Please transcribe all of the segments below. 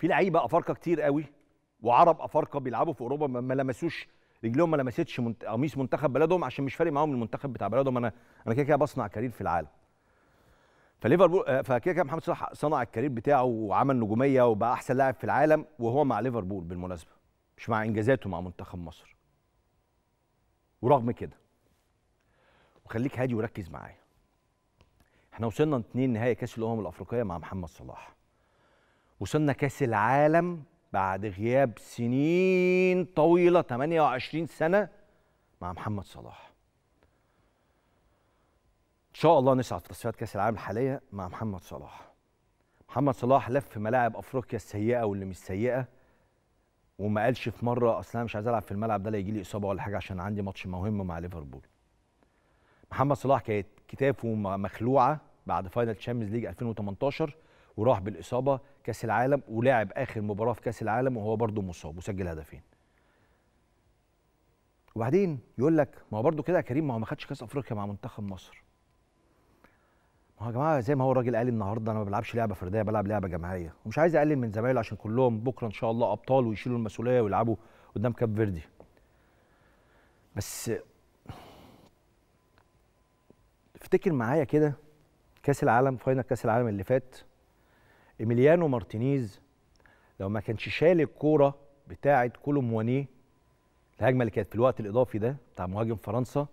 في لعيبه افارقه كتير قوي وعرب افارقه بيلعبوا في اوروبا ما لمسوش رجلهم ما لمستش قميص منتخب بلدهم عشان مش فارق معاهم المنتخب بتاع بلدهم انا انا كده كده بصنع كارير في العالم فليفربول آه، فكده كده محمد صلاح صنع الكارير بتاعه وعمل نجوميه وبقى احسن لاعب في العالم وهو مع ليفربول بالمناسبه مش مع انجازاته مع منتخب مصر ورغم كده وخليك هادي وركز معايا احنا وصلنا اتنين نهائي كاس الامم الافريقيه مع محمد صلاح وصلنا كاس العالم بعد غياب سنين طويله 28 سنه مع محمد صلاح ان شاء الله نسعد في تصفيات كاس العالم الحاليه مع محمد صلاح محمد صلاح لف في ملاعب افريقيا السيئه واللي مش سيئه وما قالش في مره اصل انا مش عايز العب في الملعب ده لا يجي لي اصابه ولا حاجه عشان عندي ماتش مهم مع ليفربول محمد صلاح كانت كتافه مخلوعه بعد فاينل تشامبيونز ليج 2018 وراح بالاصابه كاس العالم ولعب اخر مباراه في كاس العالم وهو برضه مصاب وسجل هدفين وبعدين يقول لك ما هو برضه كده يا كريم ما هو ما خدش كاس افريقيا مع منتخب مصر ما هو يا جماعه زي ما هو الراجل قال النهارده انا ما بلعبش لعبه فرديه بلعب لعبه جماعيه ومش عايز اقلل من زمايله عشان كلهم بكره ان شاء الله ابطال ويشيلوا المسؤوليه ويلعبوا قدام كاب فيردي بس افتكر معايا كده كاس العالم فاينل كاس العالم اللي فات إيميليانو مارتينيز لو ما كانش شال الكورة بتاعة كولوموانيه الهجمة اللي كانت في الوقت الإضافي ده بتاع مهاجم فرنسا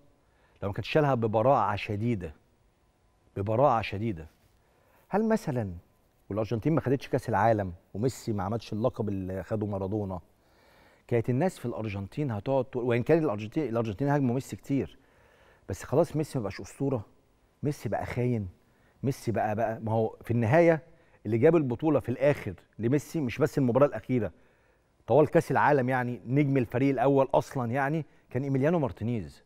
لو ما كانش شالها ببراعة شديدة ببراعة شديدة هل مثلا والأرجنتين ما خدتش كأس العالم وميسي ما عملش اللقب اللي خده مارادونا كانت الناس في الأرجنتين هتقعد وإن كان الأرجنتين الأرجنتين هاجموا ميسي كتير بس خلاص ميسي ما بقاش أسطورة ميسي بقى خاين ميسي بقى بقى ما هو في النهاية اللي جاب البطوله في الاخر لميسي مش بس المباراه الاخيره طوال كاس العالم يعني نجم الفريق الاول اصلا يعني كان ايميليانو مارتينيز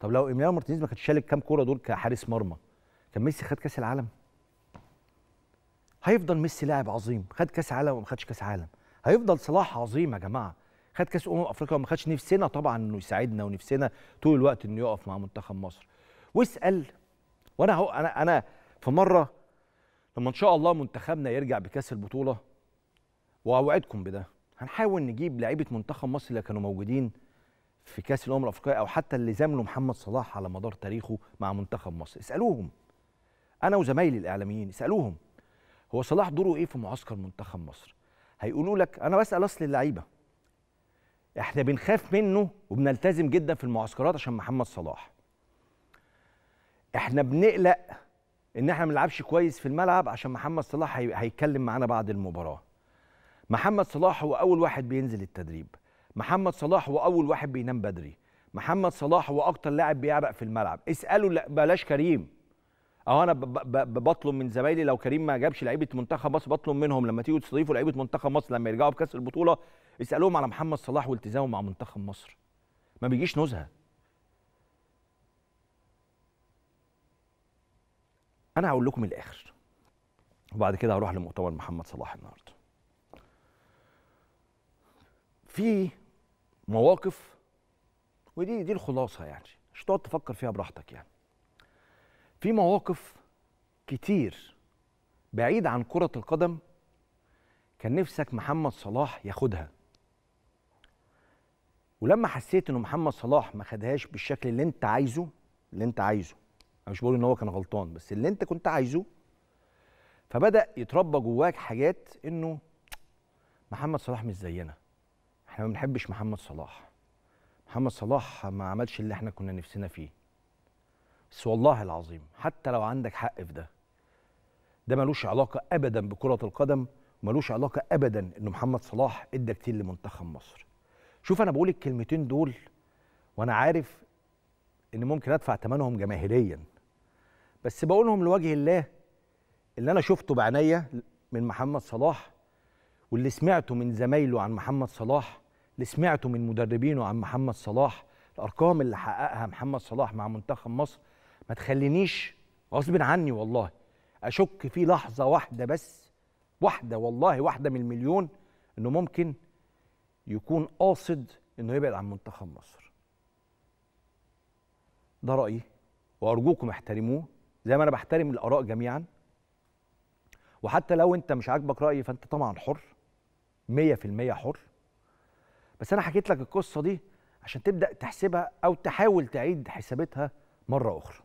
طب لو ايميليانو مارتينيز ما كانش شال الكام كوره دول كحارس مرمى كان ميسي خد كاس العالم هيفضل ميسي لاعب عظيم خد كاس عالم وما خدش كاس عالم هيفضل صلاح عظيم يا جماعه خد كاس امم افريقيا وما خدش نفسنا طبعا انه يساعدنا ونفسنا طول الوقت انه يقف مع منتخب مصر واسال وانا اهو انا انا في مره لما ان شاء الله منتخبنا يرجع بكاس البطوله واوعدكم بده هنحاول نجيب لعيبه منتخب مصر اللي كانوا موجودين في كاس الامم الافريقيه او حتى اللي زاملوا محمد صلاح على مدار تاريخه مع منتخب مصر اسالوهم انا وزمايلي الاعلاميين اسالوهم هو صلاح دوره ايه في معسكر منتخب مصر هيقولوا لك انا بسال اصل اللعيبه احنا بنخاف منه وبنلتزم جدا في المعسكرات عشان محمد صلاح احنا بنقلق ان احنا ما بنلعبش كويس في الملعب عشان محمد صلاح هيتكلم معانا بعد المباراه محمد صلاح هو اول واحد بينزل التدريب محمد صلاح هو اول واحد بينام بدري محمد صلاح هو اكتر لاعب بيعرق في الملعب اساله لا بلاش كريم اهو انا بطلب من زمايلي لو كريم ما جابش لعيبه منتخب مصر بطلب منهم لما تيجوا تستضيفوا لعيبه منتخب مصر لما يرجعوا بكاس البطوله اسالوهم على محمد صلاح والتزامه مع منتخب مصر ما بيجيش نزهه انا هقول لكم الاخر وبعد كده هروح لمؤتمر محمد صلاح النهارده في مواقف ودي دي الخلاصه يعني مش تقعد تفكر فيها براحتك يعني في مواقف كتير بعيد عن كرة القدم كان نفسك محمد صلاح ياخدها ولما حسيت انه محمد صلاح ما خدهاش بالشكل اللي انت عايزه اللي انت عايزه انا مش بقول ان هو كان غلطان بس اللي انت كنت عايزه فبدا يتربى جواك حاجات انه محمد صلاح مش زينا احنا ما بنحبش محمد صلاح محمد صلاح ما عملش اللي احنا كنا نفسنا فيه بس والله العظيم حتى لو عندك حق في ده ده ملوش علاقه ابدا بكره القدم ملوش علاقه ابدا ان محمد صلاح ادى كتير لمنتخب مصر شوف انا بقول الكلمتين دول وانا عارف ان ممكن ادفع ثمنهم جماهيريا بس بقولهم لوجه الله اللي انا شفته بعينيا من محمد صلاح واللي سمعته من زمايله عن محمد صلاح اللي سمعته من مدربينه عن محمد صلاح الارقام اللي حققها محمد صلاح مع منتخب مصر ما تخلينيش غصب عني والله اشك في لحظه واحده بس واحده والله واحده من المليون انه ممكن يكون قاصد انه يبعد عن منتخب مصر ده رايي وارجوكم احترموه زي ما انا بحترم الاراء جميعا وحتى لو انت مش عاجبك رايي فانت طبعا حر 100% حر بس انا حكيت لك القصه دي عشان تبدا تحسبها او تحاول تعيد حسابتها مره اخرى